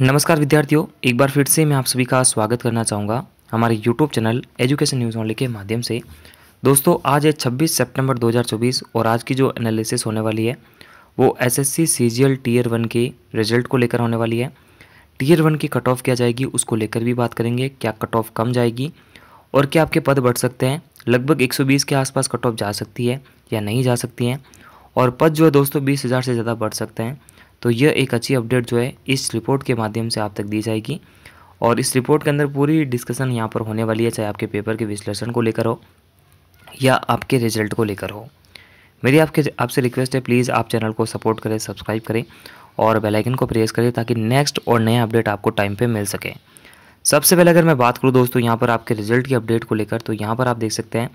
नमस्कार विद्यार्थियों एक बार फिर से मैं आप सभी का स्वागत करना चाहूँगा हमारे YouTube channel education news only के माध्यम से दोस्तों आज है 26 सितंबर 2024 और आज की जो एनालिसिस होने वाली है वो एसएससी सीजीएल टीयर वन के रिजल्ट को लेकर होने वाली है टीयर वन की कट ऑफ क्या जाएगी उसको लेकर भी बात करेंगे क्या कट ऑफ कम जाएगी और क्या आपके पद बढ़ सकते हैं लगभग एक के आसपास कट ऑफ जा सकती है या नहीं जा सकती हैं और पद जो है दोस्तों बीस से ज़्यादा बढ़ सकते हैं तो यह एक अच्छी अपडेट जो है इस रिपोर्ट के माध्यम से आप तक दी जाएगी और इस रिपोर्ट के अंदर पूरी डिस्कशन यहाँ पर होने वाली है चाहे आपके पेपर के विश्लेषण को लेकर हो या आपके रिजल्ट को लेकर हो मेरी आपके आपसे रिक्वेस्ट है प्लीज़ आप चैनल को सपोर्ट करें सब्सक्राइब करें और बेल आइकन को प्रेस करें ताकि नेक्स्ट और नया अपडेट आपको टाइम पे मिल सके सबसे पहले अगर मैं बात करूँ दोस्तों यहाँ पर आपके रिजल्ट की अपडेट को लेकर तो यहाँ पर आप देख सकते हैं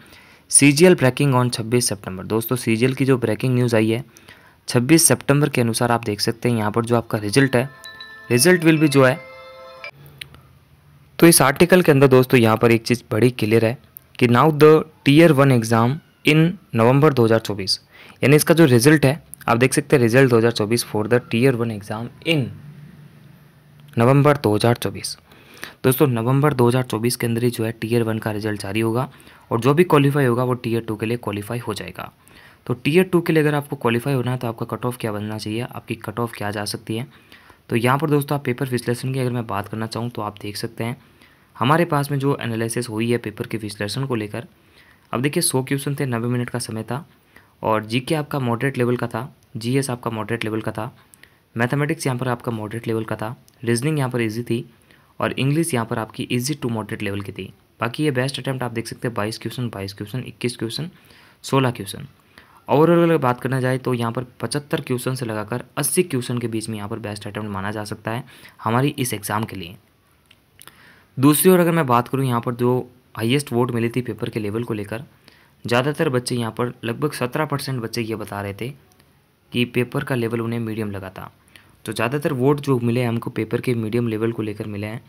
सी जी ब्रेकिंग ऑन छब्बीस सेप्टेम्बर दोस्तों सी की जो ब्रेकिंग न्यूज़ आई है 26 सितंबर के अनुसार आप देख सकते हैं यहाँ पर जो आपका रिजल्ट है रिजल्ट विल भी जो है तो इस आर्टिकल के अंदर दोस्तों यहाँ पर एक चीज़ बड़ी क्लियर है कि now the tier one exam in November 2024 यानी इसका जो रिजल्ट है आप देख सकते हैं result 2024 for the tier one exam in November 2024 दोस्तों नवंबर 2024 के अंदर ही जो है टीयर वन का रिजल्ट जारी होगा और जो भी क्वालिफाई होगा वो टीयर टू के लिए क्वालिफाई हो जाएगा तो टीयर टू के लिए अगर आपको क्वालिफाई होना है तो आपका कट ऑफ क्या बनना चाहिए आपकी कट ऑफ क्या जा सकती है तो यहाँ पर दोस्तों आप पेपर विश्लेषण की अगर मैं बात करना चाहूँ तो आप देख सकते हैं हमारे पास में जो एनालिसिस हुई है पेपर के विश्लेषण को लेकर अब देखिए सौ क्वेश्चन थे नब्बे मिनट का समय था और के आपका मॉडरेट लेवल का था जी आपका मॉडरेट लेवल का था मैथमेटिक्स यहाँ पर आपका मॉडरेट लेवल का था रीजनिंग यहाँ पर ईजी थी और इंग्लिश यहाँ पर आपकी ईजी टू मॉडरेट लेवल की थी बाकी ये बेस्ट अटैम्प्ट आप देख सकते हैं बाईस क्वेश्चन बाईस क्वेश्चन इक्कीस क्वेश्चन सोलह क्वेश्चन ओवरऑल अगर बात करना जाए तो यहाँ पर पचहत्तर क्वेश्चन से लगाकर अस्सी क्वेश्चन के बीच में यहाँ पर बेस्ट अटैम्प्ट माना जा सकता है हमारी इस एग्ज़ाम के लिए दूसरी ओर अगर मैं बात करूँ यहाँ पर जो हाइएस्ट वोट मिली थी पेपर के लेवल को लेकर ज़्यादातर बच्चे यहाँ पर लगभग सत्रह परसेंट बच्चे ये बता रहे थे कि पेपर का लेवल उन्हें मीडियम लगा था तो ज़्यादातर वोट जो मिले हैं हमको पेपर के मीडियम लेवल को लेकर मिले हैं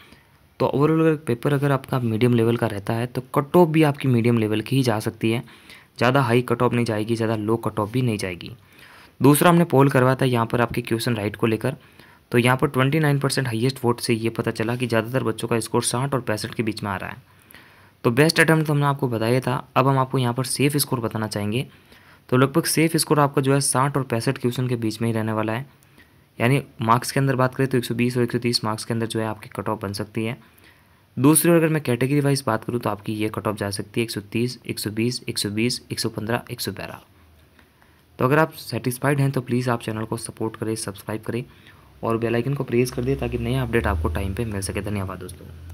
तो ओवरऑल अगर पेपर अगर आपका मीडियम लेवल का रहता है तो कट ऑफ भी आपकी मीडियम लेवल की ही जा सकती है ज़्यादा हाई कट ऑफ नहीं जाएगी ज़्यादा लो कट ऑफ भी नहीं जाएगी दूसरा हमने पोल करवाया था यहाँ पर आपके क्वेश्चन राइट को लेकर तो यहाँ पर 29 परसेंट हाइएस्ट वोट से ये पता चला कि ज़्यादातर बच्चों का स्कोर साठ और पैंसठ के बीच में आ रहा है तो बेस्ट अटैम्प्ट तो हमने आपको बताया था अब हम आपको यहाँ पर सेफ स्कोर बताना चाहेंगे तो लगभग सेफ स्कोर आपका जो है साठ और पैंसठ क्वेश्चन के बीच में ही रहने वाला है यानी मार्क्स के अंदर बात करें तो एक और एक मार्क्स के अंदर जो है आपकी कट ऑफ बन सकती है दूसरी ओर अगर मैं कैटेगरी वाइज बात करूँ तो आपकी ये कट ऑफ जा सकती है 130, 120, 120, 115, बारह तो अगर आप सेटिस्फाइड हैं तो प्लीज़ आप चैनल को सपोर्ट करें सब्सक्राइब करें और बेल आइकन को प्रेस कर दें ताकि नया अपडेट आपको टाइम पे मिल सके धन्यवाद दोस्तों